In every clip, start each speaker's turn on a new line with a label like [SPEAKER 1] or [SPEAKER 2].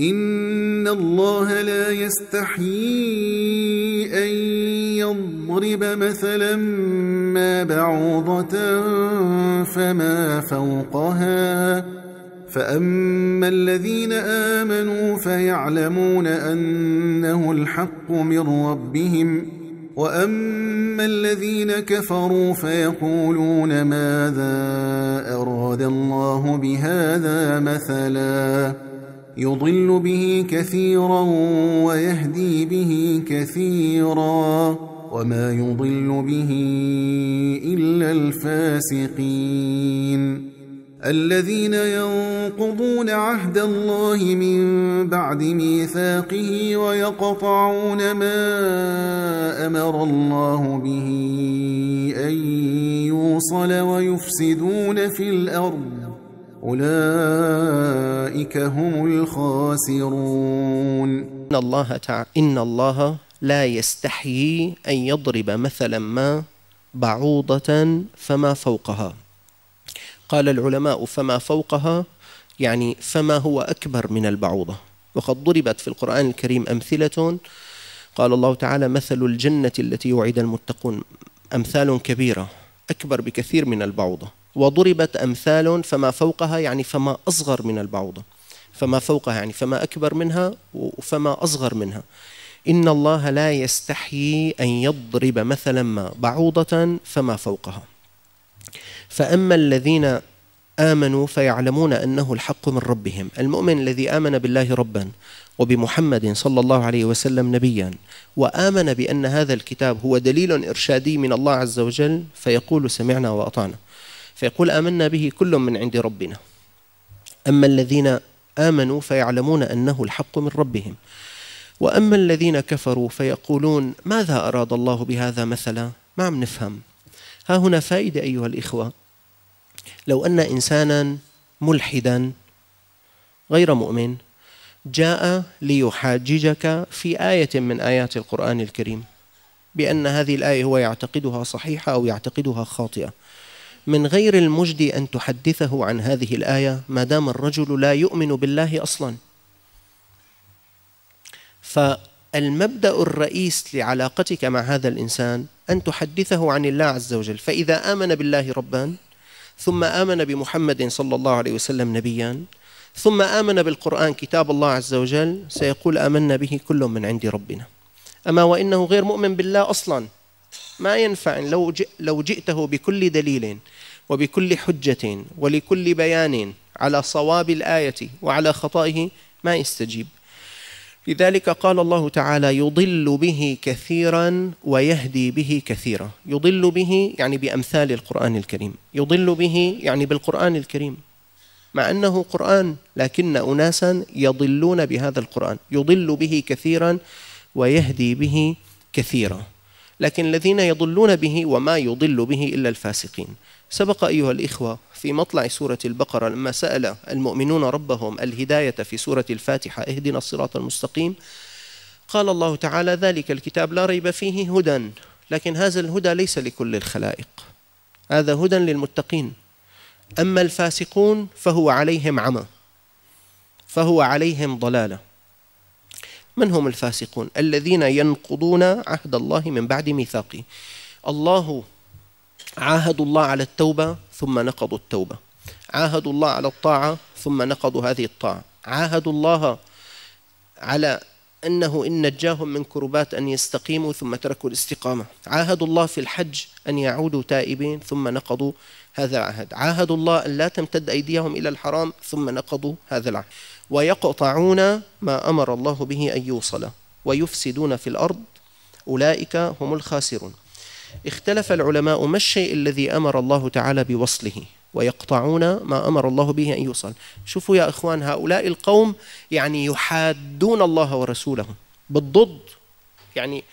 [SPEAKER 1] إن الله لا يستحيي أن يضرب مثلا ما بعوضة فما فوقها فأما الذين آمنوا فيعلمون أنه الحق من ربهم وأما الذين كفروا فيقولون ماذا أراد الله بهذا مثلاً يضل به كثيرا ويهدي به كثيرا وما يضل به الا الفاسقين الذين ينقضون عهد الله من بعد ميثاقه ويقطعون ما امر الله به ان يوصل ويفسدون في الارض أولئك هم الخاسرون إن الله تعالى إن الله لا يستحيي
[SPEAKER 2] أن يضرب مثلا ما بعوضة فما فوقها قال العلماء فما فوقها يعني فما هو أكبر من البعوضة وقد ضربت في القرآن الكريم أمثلة قال الله تعالى مثل الجنة التي وعد المتقون أمثال كبيرة أكبر بكثير من البعوضة وضربت أمثال فما فوقها يعني فما أصغر من البعوضة فما فوقها يعني فما أكبر منها وفما أصغر منها إن الله لا يستحيي أن يضرب مثلا ما بعوضة فما فوقها فأما الذين آمنوا فيعلمون أنه الحق من ربهم المؤمن الذي آمن بالله ربا وبمحمد صلى الله عليه وسلم نبيا وآمن بأن هذا الكتاب هو دليل إرشادي من الله عز وجل فيقول سمعنا وأطعنا فيقول آمنا به كل من عند ربنا أما الذين آمنوا فيعلمون أنه الحق من ربهم وأما الذين كفروا فيقولون ماذا أراد الله بهذا مثلا ما عم نفهم ها هنا فائدة أيها الإخوة لو أن إنسانا ملحدا غير مؤمن جاء ليحاججك في آية من آيات القرآن الكريم بأن هذه الآية هو يعتقدها صحيحة أو يعتقدها خاطئة من غير المجدي أن تحدثه عن هذه الآية ما دام الرجل لا يؤمن بالله أصلا فالمبدأ الرئيس لعلاقتك مع هذا الإنسان أن تحدثه عن الله عز وجل فإذا آمن بالله ربا ثم آمن بمحمد صلى الله عليه وسلم نبيا ثم آمن بالقرآن كتاب الله عز وجل سيقول آمنا به كل من عند ربنا أما وإنه غير مؤمن بالله أصلاً ما ينفع لو لو جئته بكل دليل وبكل حجة ولكل بيان على صواب الآية وعلى خطئه ما يستجيب لذلك قال الله تعالى يضل به كثيرا ويهدي به كثيرا يضل به يعني بأمثال القرآن الكريم يضل به يعني بالقرآن الكريم مع أنه قرآن لكن أناسا يضلون بهذا القرآن يضل به كثيرا ويهدي به كثيرا لكن الذين يضلون به وما يضل به إلا الفاسقين سبق أيها الإخوة في مطلع سورة البقرة لما سأل المؤمنون ربهم الهداية في سورة الفاتحة اهدنا الصراط المستقيم قال الله تعالى ذلك الكتاب لا ريب فيه هدى لكن هذا الهدى ليس لكل الخلائق هذا هدى للمتقين أما الفاسقون فهو عليهم عمى فهو عليهم ضلاله من هم الفاسقون الذين ينقضون عهد الله من بعد ميثاقه الله عاهدوا الله على التوبة ثم نقضوا التوبة عاهدوا الله على الطاعة ثم نقضوا هذه الطاعة عاهدوا الله على أنه إن نجاهم من كربات أن يستقيموا ثم تركوا الاستقامة عاهدوا الله في الحج أن يعودوا تائبين ثم نقضوا هذا العهد عاهدوا الله أن لا تمتد أيديهم إلى الحرام ثم نقضوا هذا العهد ويقطعون ما أمر الله به أن يوصل ويفسدون في الأرض أولئك هم الخاسرون اختلف العلماء ما الشيء الذي أمر الله تعالى بوصله ويقطعون ما أمر الله به أن يوصل شوفوا يا إخوان هؤلاء القوم يعني يحادون الله ورسوله بالضد يعني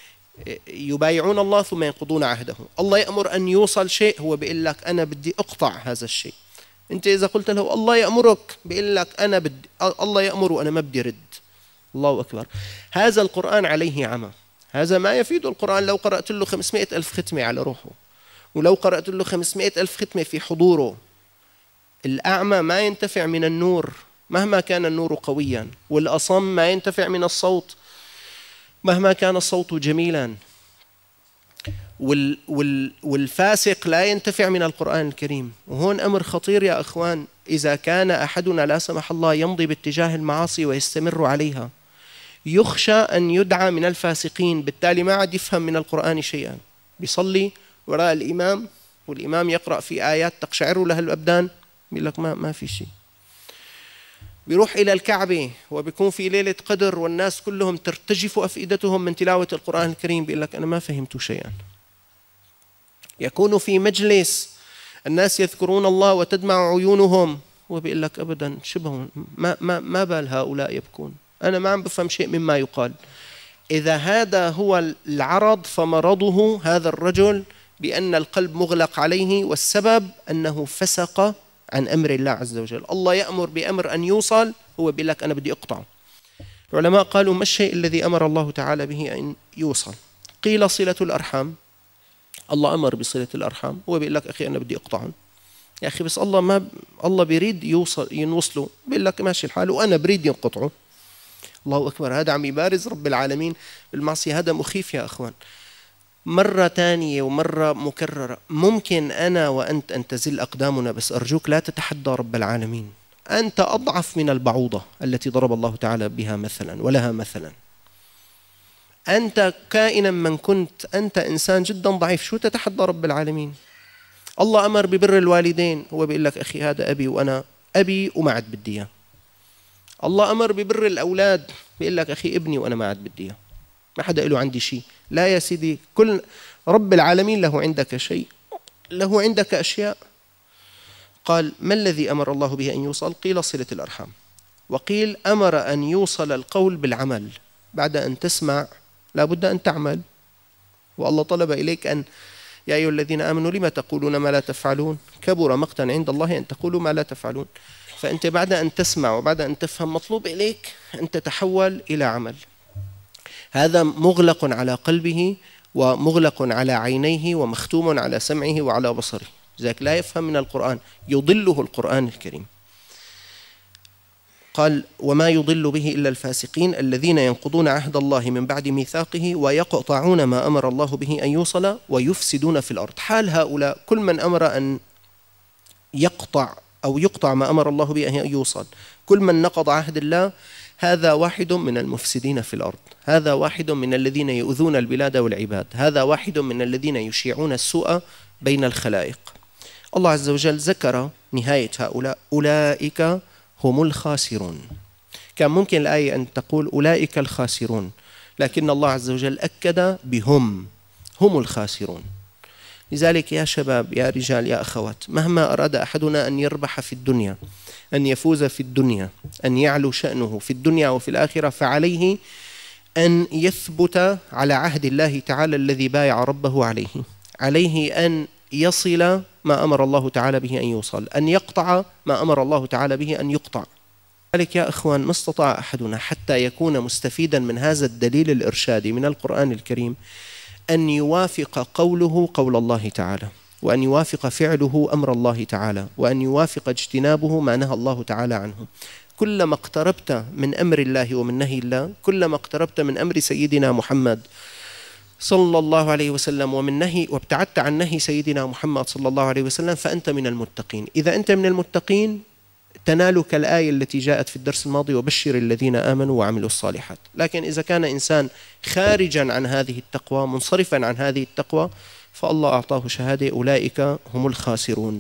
[SPEAKER 2] يبايعون الله ثم ينقضون عهده الله يأمر أن يوصل شيء هو بيقول لك أنا بدي أقطع هذا الشيء انت اذا قلت له الله يامرك بيقول لك انا بدي الله يامر وانا ما بدي رد الله اكبر هذا القران عليه عمى هذا ما يفيد القران لو قرات له 500 الف ختمه على روحه ولو قرات له 500 الف ختمه في حضوره الاعمى ما ينتفع من النور مهما كان النور قويا والاصم ما ينتفع من الصوت مهما كان الصوت جميلا وال وال والفاسق لا ينتفع من القرآن الكريم وهون أمر خطير يا إخوان إذا كان أحدنا لا سمح الله يمضي باتجاه المعاصي ويستمر عليها يخشى أن يدعى من الفاسقين بالتالي ما عاد يفهم من القرآن شيئا بيصلي وراء الإمام والإمام يقرأ في آيات تقشعر لها الأبدان بيقول لك ما ما في شيء بيروح إلى الكعبة وبيكون في ليلة قدر والناس كلهم ترتجف أفئدتهم من تلاوة القرآن الكريم بيقول لك أنا ما فهمت شيئا يكون في مجلس الناس يذكرون الله وتدمع عيونهم وبيقول لك ابدا شبه ما ما ما بال هؤلاء يبكون انا ما عم بفهم شيء مما يقال اذا هذا هو العرض فمرضه هذا الرجل بان القلب مغلق عليه والسبب انه فسق عن امر الله عز وجل الله يامر بامر ان يوصل هو بيقول لك انا بدي اقطعه العلماء قالوا ما الشيء الذي امر الله تعالى به ان يوصل قيل صله الارحام الله امر بصله الارحام هو بيقول لك اخي انا بدي اقطعهم يا اخي بس الله ما ب... الله بيريد يوصل ينوصله بيقول لك ماشي الحال وانا بريد ينقطعه الله اكبر هذا عم يبارز رب العالمين بالمعصيه هذا مخيف يا اخوان مرة ثانية ومرة مكررة ممكن أنا وأنت أن تزل أقدامنا بس أرجوك لا تتحدى رب العالمين أنت أضعف من البعوضة التي ضرب الله تعالى بها مثلا ولها مثلا أنت كائنا من كنت أنت إنسان جدا ضعيف شو تتحدى رب العالمين الله أمر ببر الوالدين هو بيقول لك أخي هذا أبي وأنا أبي وما عاد بدي إياه الله أمر ببر الأولاد بيقول لك أخي ابني وأنا ما عاد بدي إياه ما حدا له عندي شيء لا يا سيدي كل رب العالمين له عندك شيء له عندك أشياء قال ما الذي أمر الله به أن يوصل قيل صلة الأرحام وقيل أمر أن يوصل القول بالعمل بعد أن تسمع لا بد أن تعمل والله طلب إليك أن يا أيها الذين آمنوا لما تقولون ما لا تفعلون كبر مقتا عند الله أن تقولوا ما لا تفعلون فأنت بعد أن تسمع وبعد أن تفهم مطلوب إليك أن تتحول إلى عمل هذا مغلق على قلبه ومغلق على عينيه ومختوم على سمعه وعلى بصره لذلك لا يفهم من القرآن يضله القرآن الكريم قال وما يضل به إلا الفاسقين الذين ينقضون عهد الله من بعد ميثاقه ويقطعون ما أمر الله به أن يوصل ويفسدون في الأرض حال هؤلاء كل من أمر أن يقطع أو يقطع ما أمر الله به أن يوصل كل من نقض عهد الله هذا واحد من المفسدين في الأرض هذا واحد من الذين يؤذون البلاد والعباد هذا واحد من الذين يشيعون السوء بين الخلائق الله عز وجل ذكر نهاية هؤلاء أولئك هم الخاسرون كان ممكن الآية أن تقول أولئك الخاسرون لكن الله عز وجل أكد بهم هم الخاسرون لذلك يا شباب يا رجال يا أخوات مهما أراد أحدنا أن يربح في الدنيا أن يفوز في الدنيا أن يعلو شأنه في الدنيا وفي الآخرة فعليه أن يثبت على عهد الله تعالى الذي بايع ربه عليه عليه أن يصل ما أمر الله تعالى به أن يوصل أن يقطع ما أمر الله تعالى به أن يقطع لذلك يا إخوان ما استطاع أحدنا حتى يكون مستفيدا من هذا الدليل الإرشادي من القرآن الكريم أن يوافق قوله قول الله تعالى وأن يوافق فعله أمر الله تعالى وأن يوافق اجتنابه ما نهى الله تعالى عنه كلما اقتربت من أمر الله ومن نهي الله كلما اقتربت من أمر سيدنا محمد صلى الله عليه وسلم ومن نهي وابتعدت عن نهي سيدنا محمد صلى الله عليه وسلم فأنت من المتقين إذا أنت من المتقين تنالك الآية التي جاءت في الدرس الماضي وبشر الذين آمنوا وعملوا الصالحات لكن إذا كان إنسان خارجا عن هذه التقوى منصرفا عن هذه التقوى فالله أعطاه شهادة أولئك هم الخاسرون